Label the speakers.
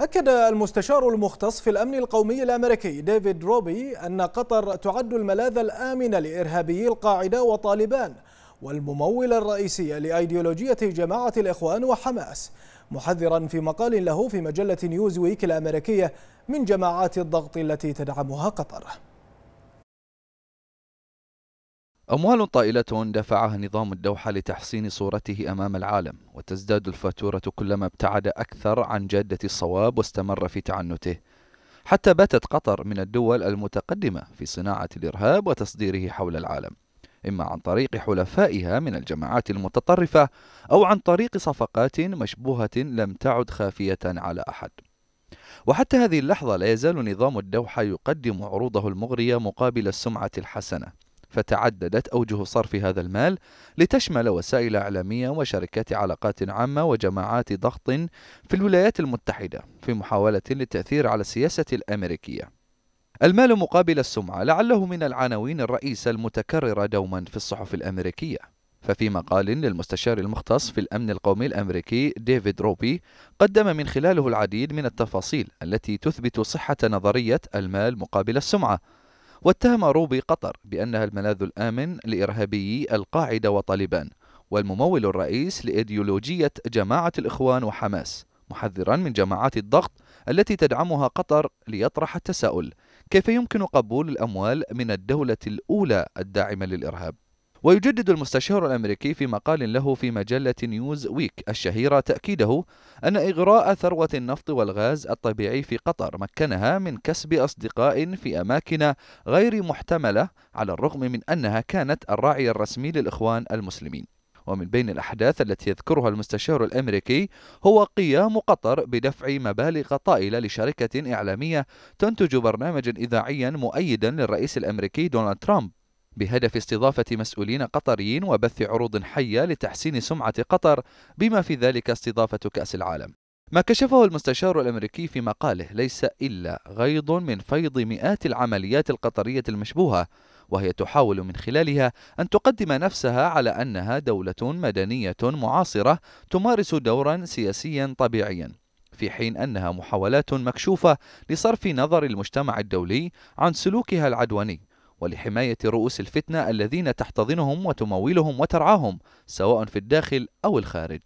Speaker 1: أكد المستشار المختص في الأمن القومي الأمريكي ديفيد روبي أن قطر تعد الملاذ الآمن لإرهابي القاعدة وطالبان والممول الرئيسي لأيديولوجية جماعة الإخوان وحماس محذرا في مقال له في مجلة نيوزويك الأمريكية من جماعات الضغط التي تدعمها قطر
Speaker 2: أموال طائلة دفعها نظام الدوحة لتحسين صورته أمام العالم وتزداد الفاتورة كلما ابتعد أكثر عن جادة الصواب واستمر في تعنته حتى باتت قطر من الدول المتقدمة في صناعة الإرهاب وتصديره حول العالم إما عن طريق حلفائها من الجماعات المتطرفة أو عن طريق صفقات مشبوهة لم تعد خافية على أحد وحتى هذه اللحظة لا يزال نظام الدوحة يقدم عروضه المغرية مقابل السمعة الحسنة فتعددت أوجه صرف هذا المال لتشمل وسائل إعلامية وشركات علاقات عامة وجماعات ضغط في الولايات المتحدة في محاولة للتأثير على السياسة الأمريكية. المال مقابل السمعة لعله من العناوين الرئيسة المتكررة دوما في الصحف الأمريكية ففي مقال للمستشار المختص في الأمن القومي الأمريكي ديفيد روبي قدم من خلاله العديد من التفاصيل التي تثبت صحة نظرية المال مقابل السمعة واتهم روبي قطر بأنها الملاذ الآمن لإرهابيي القاعدة وطالبان والممول الرئيس لإيديولوجية جماعة الإخوان وحماس محذرا من جماعات الضغط التي تدعمها قطر ليطرح التساؤل كيف يمكن قبول الأموال من الدولة الأولى الداعمة للإرهاب ويجدد المستشار الأمريكي في مقال له في مجلة نيوز ويك الشهيرة تأكيده أن إغراء ثروة النفط والغاز الطبيعي في قطر مكنها من كسب أصدقاء في أماكن غير محتملة على الرغم من أنها كانت الراعي الرسمي للإخوان المسلمين ومن بين الأحداث التي يذكرها المستشار الأمريكي هو قيام قطر بدفع مبالغ طائلة لشركة إعلامية تنتج برنامجا إذاعيا مؤيدا للرئيس الأمريكي دونالد ترامب بهدف استضافة مسؤولين قطريين وبث عروض حية لتحسين سمعة قطر بما في ذلك استضافة كأس العالم ما كشفه المستشار الأمريكي في مقاله ليس إلا غيض من فيض مئات العمليات القطرية المشبوهة وهي تحاول من خلالها أن تقدم نفسها على أنها دولة مدنية معاصرة تمارس دورا سياسيا طبيعيا في حين أنها محاولات مكشوفة لصرف نظر المجتمع الدولي عن سلوكها العدواني ولحماية رؤوس الفتنة الذين تحتضنهم وتمولهم وترعاهم سواء في الداخل أو الخارج